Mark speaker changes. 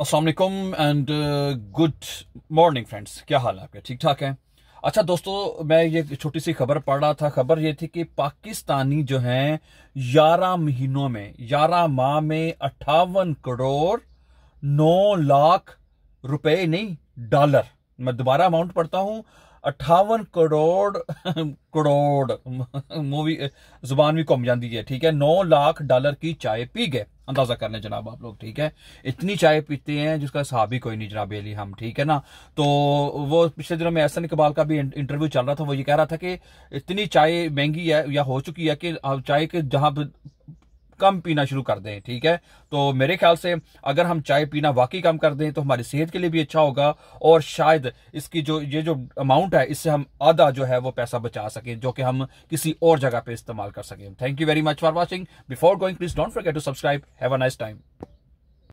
Speaker 1: असलकम and good morning friends क्या हाल है आपके ठीक ठाक हैं अच्छा दोस्तों मैं ये छोटी सी खबर पढ़ रहा था खबर ये थी कि पाकिस्तानी जो हैं ग्यारह महीनों में ग्यारह माह में अट्ठावन करोड़ नौ लाख रुपए नहीं डॉलर मैं दोबारा अमाउंट पढ़ता हूँ अट्ठावन करोड़ करोड़ मूवी जुबान भी कम जाती है ठीक है नौ लाख डॉलर की चाय पी गए अंदाजा कर जनाब आप लोग ठीक है इतनी चाय पीते हैं जिसका हिसाब ही कोई नहीं जनाब अली हम ठीक है ना तो वो पिछले दिनों में एहसन इकबाल का भी इंटरव्यू चल रहा था वो ये कह रहा था कि इतनी चाय महंगी है या हो चुकी है कि चाय के जहां कम पीना शुरू कर दें ठीक है तो मेरे ख्याल से अगर हम चाय पीना वाकई कम कर दें तो हमारी सेहत के लिए भी अच्छा होगा और शायद इसकी जो ये जो अमाउंट है इससे हम आधा जो है वो पैसा बचा सकें जो कि हम किसी और जगह पे इस्तेमाल कर सकें thank you very much for watching before going please don't forget to subscribe have a nice time